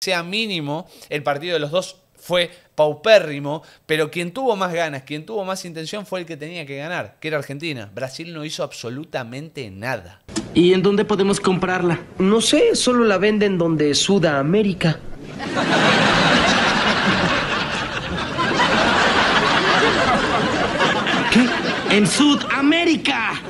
sea mínimo, el partido de los dos fue paupérrimo, pero quien tuvo más ganas, quien tuvo más intención fue el que tenía que ganar, que era Argentina. Brasil no hizo absolutamente nada. ¿Y en dónde podemos comprarla? No sé, solo la venden donde Sudamérica. ¿Qué? En Sudamérica.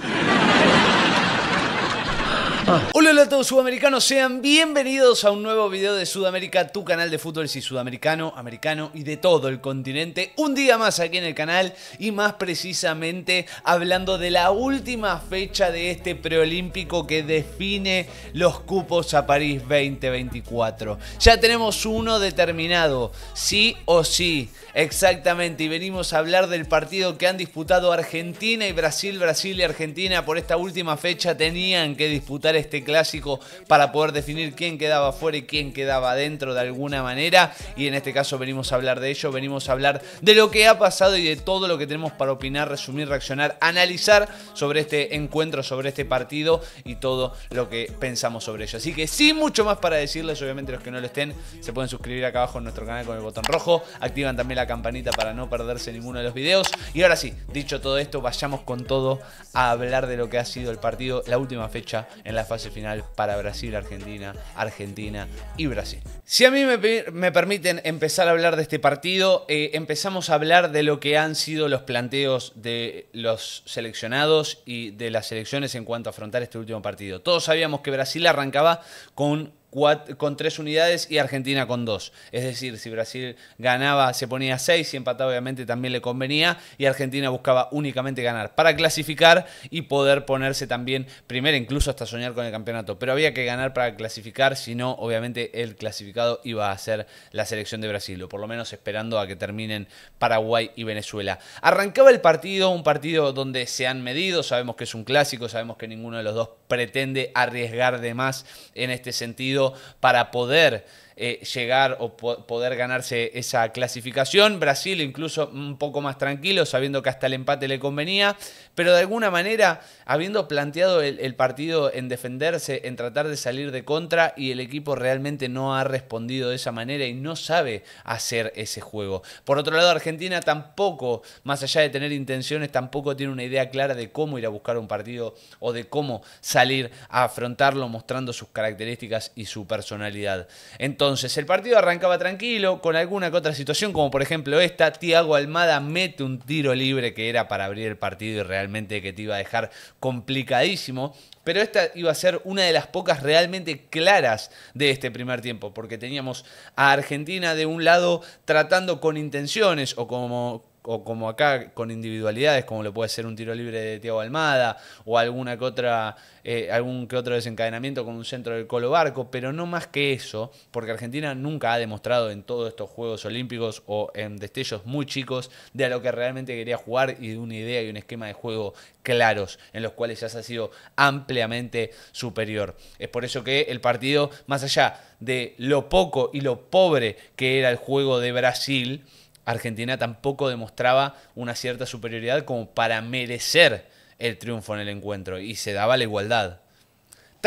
Hola, hola a todos sudamericanos, sean bienvenidos a un nuevo video de Sudamérica, tu canal de fútbol si sudamericano, americano y de todo el continente. Un día más aquí en el canal y más precisamente hablando de la última fecha de este preolímpico que define los cupos a París 2024. Ya tenemos uno determinado, sí o sí, exactamente, y venimos a hablar del partido que han disputado Argentina y Brasil, Brasil y Argentina por esta última fecha tenían que disputar este clásico para poder definir quién quedaba fuera y quién quedaba dentro de alguna manera. Y en este caso venimos a hablar de ello, venimos a hablar de lo que ha pasado y de todo lo que tenemos para opinar, resumir, reaccionar, analizar sobre este encuentro, sobre este partido y todo lo que pensamos sobre ello. Así que sin mucho más para decirles, obviamente los que no lo estén se pueden suscribir acá abajo en nuestro canal con el botón rojo, activan también la campanita para no perderse ninguno de los videos. Y ahora sí, dicho todo esto, vayamos con todo a hablar de lo que ha sido el partido, la última fecha en la fase final para Brasil, Argentina, Argentina y Brasil. Si a mí me, permiten empezar a hablar de este partido, eh, empezamos a hablar de lo que han sido los planteos de los seleccionados y de las selecciones en cuanto a afrontar este último partido. Todos sabíamos que Brasil arrancaba con con tres unidades y Argentina con dos. Es decir, si Brasil ganaba, se ponía seis, y empataba, obviamente también le convenía, y Argentina buscaba únicamente ganar para clasificar y poder ponerse también primero, incluso hasta soñar con el campeonato. Pero había que ganar para clasificar, si no, obviamente el clasificado iba a ser la selección de Brasil, o por lo menos esperando a que terminen Paraguay y Venezuela. Arrancaba el partido, un partido donde se han medido, sabemos que es un clásico, sabemos que ninguno de los dos pretende arriesgar de más en este sentido para poder eh, llegar o poder ganarse esa clasificación. Brasil incluso un poco más tranquilo, sabiendo que hasta el empate le convenía, pero de alguna manera habiendo planteado el, partido en defenderse, en tratar de salir de contra y el equipo realmente no ha respondido de esa manera y no sabe hacer ese juego. Por otro lado, Argentina tampoco, más allá de tener intenciones, tampoco tiene una idea clara de cómo ir a buscar un partido o de cómo salir a afrontarlo mostrando sus características y su su personalidad. Entonces, el partido arrancaba tranquilo, con alguna que otra situación, como por ejemplo esta, Tiago Almada mete un tiro libre que era para abrir el partido y realmente que te iba a dejar complicadísimo pero esta iba a ser una de las pocas realmente claras de este primer tiempo, porque teníamos a Argentina de un lado tratando con intenciones o como o como acá con individualidades, como lo puede ser un tiro libre de Tiago Almada o alguna que otra, eh, algún que otro desencadenamiento con un centro del Colo Barco, pero no más que eso, porque Argentina nunca ha demostrado en todos estos Juegos Olímpicos o en destellos muy chicos de a lo que realmente quería jugar y de una idea y un esquema de juego claros, en los cuales ya se ha sido ampliamente superior. Es por eso que el partido, más allá de lo poco y lo pobre que era el juego de Brasil, Argentina tampoco demostraba una cierta superioridad como para merecer el triunfo en el encuentro y se daba la igualdad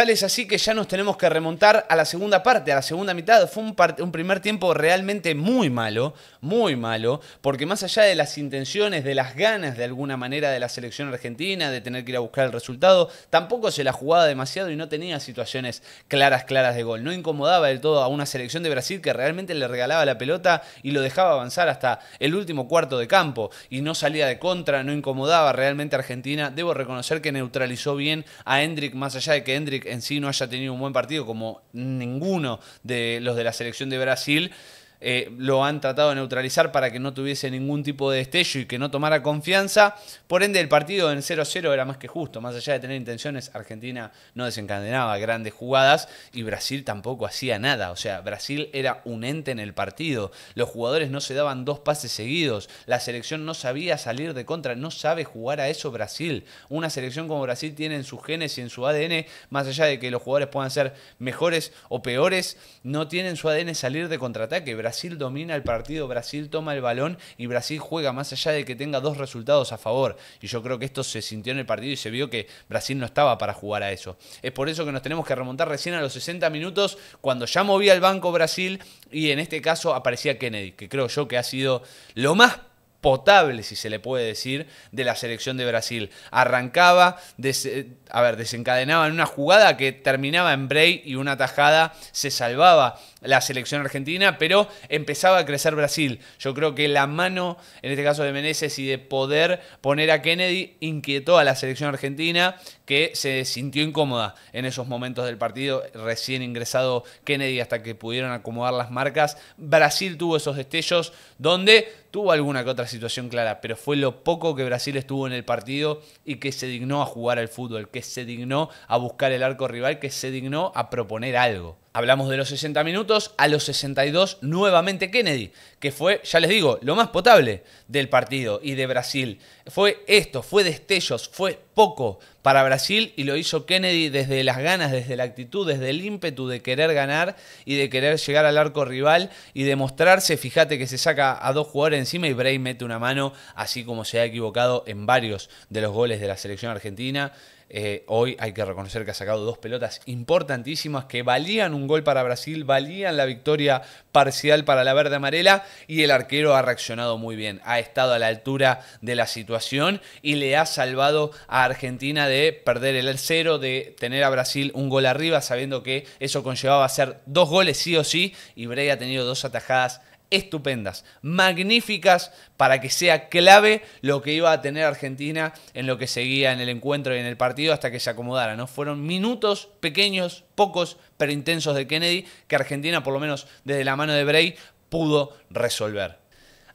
es así que ya nos tenemos que remontar a la segunda parte, a la segunda mitad. Fue un, un, primer tiempo realmente muy malo, muy malo, porque más allá de las intenciones, de las ganas de alguna manera de la selección argentina, de tener que ir a buscar el resultado, tampoco se la jugaba demasiado y no tenía situaciones claras, claras de gol. No incomodaba del todo a una selección de Brasil que realmente le regalaba la pelota y lo dejaba avanzar hasta el último cuarto de campo y no salía de contra, no incomodaba realmente a Argentina. Debo reconocer que neutralizó bien a Hendrick, más allá de que Hendrick en sí no haya tenido un buen partido como ninguno de los de la selección de Brasil, eh, lo han tratado de neutralizar para que no tuviese ningún tipo de destello y que no tomara confianza. Por ende, el partido en 0-0 era más que justo. Más allá de tener intenciones, Argentina no desencadenaba grandes jugadas y Brasil tampoco hacía nada. O sea, Brasil era un ente en el partido. Los jugadores no se daban dos pases seguidos. La selección no sabía salir de contra, no sabe jugar a eso Brasil. Una selección como Brasil tiene en sus genes y en su ADN, más allá de que los jugadores puedan ser mejores o peores, no tienen su ADN salir de contraataque. Brasil Brasil domina el partido, Brasil toma el balón y Brasil juega más allá de que tenga dos resultados a favor. Y yo creo que esto se sintió en el partido y se vio que Brasil no estaba para jugar a eso. Es por eso que nos tenemos que remontar recién a los 60 minutos cuando ya movía el banco Brasil y en este caso aparecía Kennedy, que creo yo que ha sido lo más potable, si se le puede decir, de la selección de Brasil. Arrancaba, eh, a ver, desencadenaba en una jugada que terminaba en break y una tajada se salvaba la selección argentina, pero empezaba a crecer Brasil. Yo creo que la mano, en este caso de Meneses, y de poder poner a Kennedy, inquietó a la selección argentina, que se sintió incómoda en esos momentos del partido. Recién ingresado Kennedy hasta que pudieron acomodar las marcas. Brasil tuvo esos destellos donde tuvo alguna que otra situación clara, pero fue lo poco que Brasil estuvo en el partido y que se dignó a jugar al fútbol, que se dignó a buscar el arco rival, que se dignó a proponer algo. Hablamos de los 60 minutos, a los 62 nuevamente Kennedy, que fue, ya les digo, lo más potable del partido y de Brasil. Fue esto, fue destellos, fue poco para Brasil y lo hizo Kennedy desde las ganas, desde la actitud, desde el ímpetu de querer ganar y de querer llegar al arco rival y demostrarse. Fíjate que se saca a dos jugadores encima y Bray mete una mano, así como se ha equivocado en varios de los goles de la selección argentina. Eh, hoy hay que reconocer que ha sacado dos pelotas importantísimas que valían un gol para Brasil, valían la victoria parcial para la verde amarela y el arquero ha reaccionado muy bien, ha estado a la altura de la situación y le ha salvado a Argentina de perder el cero, de tener a Brasil un gol arriba, sabiendo que eso conllevaba a ser dos goles sí o sí y Brey ha tenido dos atajadas estupendas, magníficas para que sea clave lo que iba a tener Argentina en lo que seguía en el encuentro y en el partido hasta que se acomodara, ¿no? Fueron minutos pequeños, pocos, pero intensos de Kennedy que Argentina por lo menos desde la mano de Bray pudo resolver.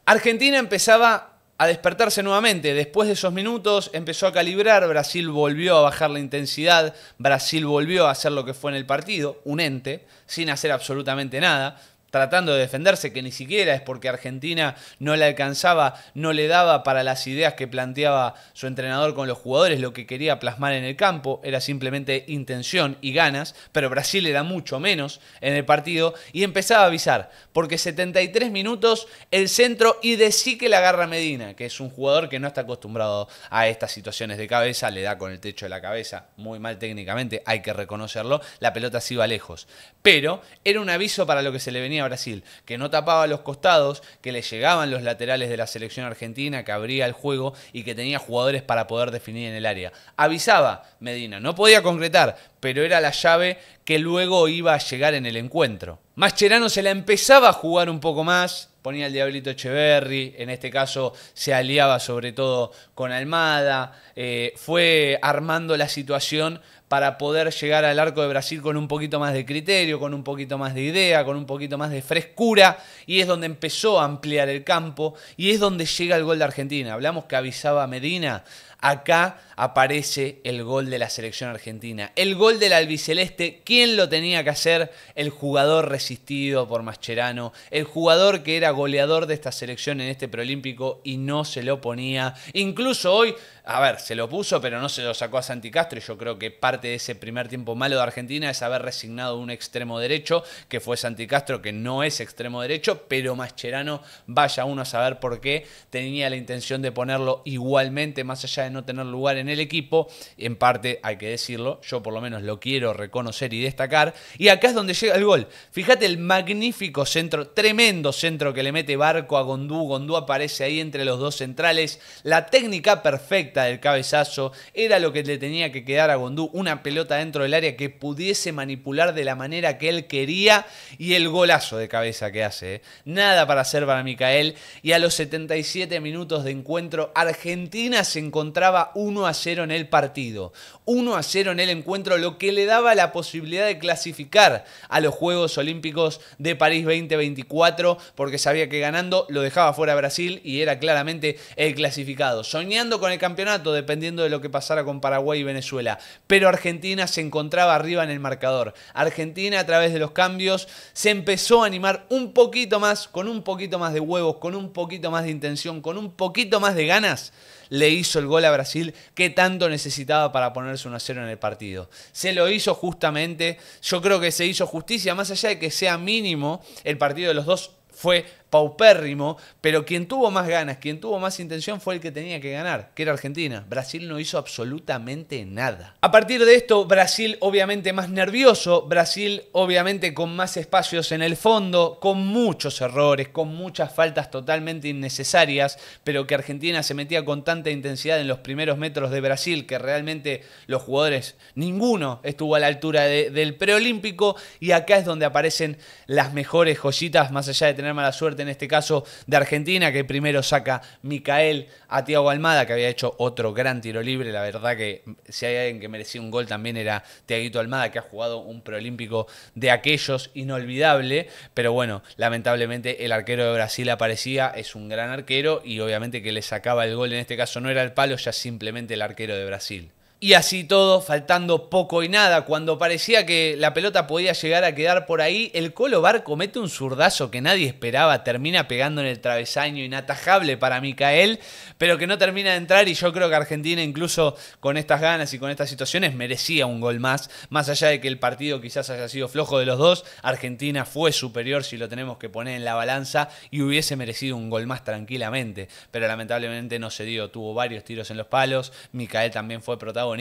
Argentina empezaba a despertarse nuevamente. Después de esos minutos empezó a calibrar, Brasil volvió a bajar la intensidad, Brasil volvió a hacer lo que fue en el partido, un ente, sin hacer absolutamente nada tratando de defenderse, que ni siquiera es porque Argentina no le alcanzaba, no le daba para las ideas que planteaba su entrenador con los jugadores, lo que quería plasmar en el campo, era simplemente intención y ganas, pero Brasil le da mucho menos en el partido y empezaba a avisar, porque 73 minutos el centro y de sí que la agarra Medina, que es un jugador que no está acostumbrado a estas situaciones de cabeza, le da con el techo de la cabeza, muy mal técnicamente, hay que reconocerlo, la pelota se iba lejos, pero era un aviso para lo que se le venía Brasil, que no tapaba los costados, que le llegaban los laterales de la selección argentina, que abría el juego y que tenía jugadores para poder definir en el área. Avisaba Medina, no podía concretar, pero era la llave que luego iba a llegar en el encuentro. Mascherano se la empezaba a jugar un poco más, ponía el Diablito Echeverry, en este caso se aliaba sobre todo con Almada, eh, fue armando la situación para poder llegar al arco de Brasil con un poquito más de criterio, con un poquito más de idea, con un poquito más de frescura, y es donde empezó a ampliar el campo, y es donde llega el gol de Argentina. Hablamos que avisaba Medina, Acá aparece el gol de la selección argentina. El gol del albiceleste, ¿quién lo tenía que hacer? El jugador resistido por Mascherano, el jugador que era goleador de esta selección en este preolímpico y no se lo ponía. Incluso hoy, a ver, se lo puso, pero no se lo sacó a Santi Castro. Y yo creo que parte de ese primer tiempo malo de Argentina es haber resignado un extremo derecho, que fue Santi Castro, que no es extremo derecho, pero Mascherano, vaya uno a saber por qué, tenía la intención de ponerlo igualmente, más allá de no tener lugar en el equipo. En parte, hay que decirlo, yo por lo menos lo quiero reconocer y destacar. Y acá es donde llega el gol. Fíjate el magnífico centro, tremendo centro que le mete Barco a Gondú. Gondú aparece ahí entre los dos centrales. La técnica perfecta del cabezazo era lo que le tenía que quedar a Gondú. Una pelota dentro del área que pudiese manipular de la manera que él quería. Y el golazo de cabeza que hace. ¿eh? Nada para hacer para Micael. Y a los 77 minutos de encuentro, Argentina se encontraba 1 a 0 en el partido, 1 a 0 en el encuentro, lo que le daba la posibilidad de clasificar a los Juegos Olímpicos de París 2024, porque sabía que ganando lo dejaba fuera Brasil y era claramente el clasificado. Soñando con el campeonato, dependiendo de lo que pasara con Paraguay y Venezuela, pero Argentina se encontraba arriba en el marcador. Argentina a través de los cambios se empezó a animar un poquito más, con un poquito más de huevos, con un poquito más de intención, con un poquito más de ganas le hizo el gol a Brasil que tanto necesitaba para ponerse 1 a 0 en el partido. Se lo hizo justamente, yo creo que se hizo justicia, más allá de que sea mínimo, el partido de los dos fue paupérrimo, pero quien tuvo más ganas, quien tuvo más intención fue el que tenía que ganar, que era Argentina. Brasil no hizo absolutamente nada. A partir de esto, Brasil obviamente más nervioso, Brasil obviamente con más espacios en el fondo, con muchos errores, con muchas faltas totalmente innecesarias, pero que Argentina se metía con tanta intensidad en los primeros metros de Brasil que realmente los jugadores, ninguno estuvo a la altura del preolímpico y acá es donde aparecen las mejores joyitas, más allá de tener mala suerte en este caso de Argentina, que primero saca Micael a Tiago Almada, que había hecho otro gran tiro libre. La verdad que si hay alguien que merecía un gol también era Tiaguito Almada, que ha jugado un preolímpico de aquellos inolvidable. Pero bueno, lamentablemente el arquero de Brasil aparecía, es un gran arquero y obviamente que le sacaba el gol, en este caso no era el palo, ya simplemente el arquero de Brasil. Y así todo, faltando poco y nada, cuando parecía que la pelota podía llegar a quedar por ahí, el Colo comete mete un zurdazo que nadie esperaba, termina pegando en el travesaño, inatajable para Micael, pero que no termina de entrar y yo creo que Argentina incluso con estas ganas y con estas situaciones merecía un gol más, más allá de que el partido quizás haya sido flojo de los dos, Argentina fue superior si lo tenemos que poner en la balanza y hubiese merecido un gol más tranquilamente, pero lamentablemente no se dio, tuvo varios tiros en los palos, Micael también fue protagonista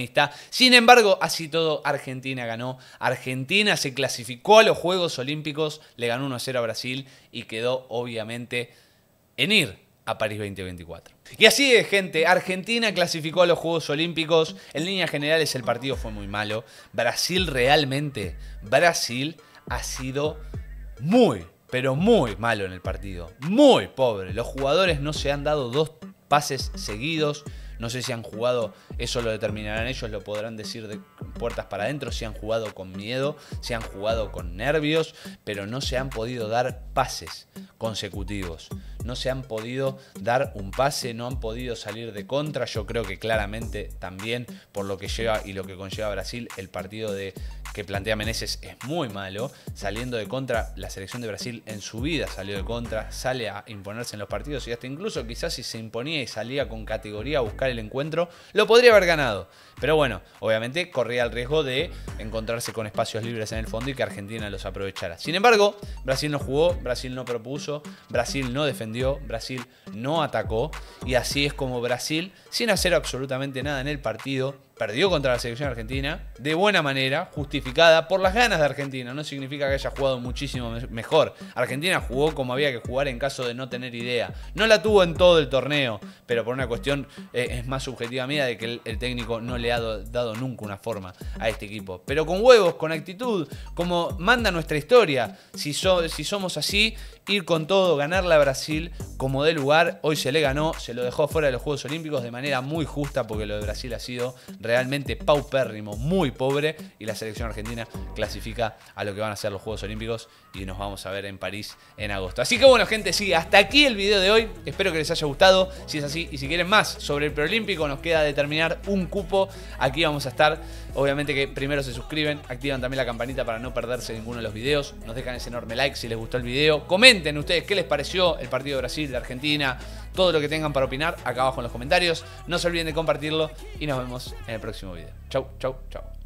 sin embargo, así todo, Argentina ganó. Argentina se clasificó a los Juegos Olímpicos, le ganó 1-0 a Brasil y quedó obviamente en ir a París 2024. Y así es, gente. Argentina clasificó a los Juegos Olímpicos. En líneas generales el partido fue muy malo. Brasil realmente, Brasil ha sido muy, pero muy malo en el partido. Muy pobre. Los jugadores no se han dado dos pases seguidos. No sé si han jugado, eso lo determinarán ellos, lo podrán decir de puertas para adentro, si han jugado con miedo, si han jugado con nervios, pero no se han podido dar pases consecutivos no se han podido dar un pase, no han podido salir de contra. Yo creo que claramente también por lo que lleva y lo que conlleva Brasil, el partido de, que plantea Meneses es muy malo. Saliendo de contra, la selección de Brasil en su vida salió de contra, sale a imponerse en los partidos y hasta incluso quizás si se imponía y salía con categoría a buscar el encuentro, lo podría haber ganado. Pero bueno, obviamente corría el riesgo de encontrarse con espacios libres en el fondo y que Argentina los aprovechara. Sin embargo, Brasil no jugó, Brasil no propuso, Brasil no defendió Brasil no atacó y así es como Brasil, sin hacer absolutamente nada en el partido, perdió contra la selección argentina de buena manera, justificada por las ganas de Argentina. No significa que haya jugado muchísimo mejor. Argentina jugó como había que jugar en caso de no tener idea. No la tuvo en todo el torneo, pero por una cuestión eh, es más subjetiva mía de que el, técnico no le ha dado nunca una forma a este equipo. Pero con huevos, con actitud, como manda nuestra historia. Si, si somos así, ir con todo, ganarle a Brasil como de lugar. Hoy se le ganó, se lo dejó fuera de los Juegos Olímpicos de manera muy justa porque lo de Brasil ha sido realmente paupérrimo, muy pobre y la selección argentina clasifica a lo que van a ser los Juegos Olímpicos y nos vamos a ver en París en agosto. Así que bueno, gente, sí, hasta aquí el video de hoy. Espero que les haya gustado. Si es así y si quieren más sobre el preolímpico, nos queda determinar un cupo. Aquí vamos a estar. Obviamente que primero se suscriben, activan también la campanita para no perderse ninguno de los videos. Nos dejan ese enorme like si les gustó el video. Comenten ustedes qué les pareció el partido de Brasil, de Argentina, todo lo que tengan para opinar acá abajo en los comentarios. No se olviden de compartirlo y nos vemos en el próximo video. Chau, chau, chau.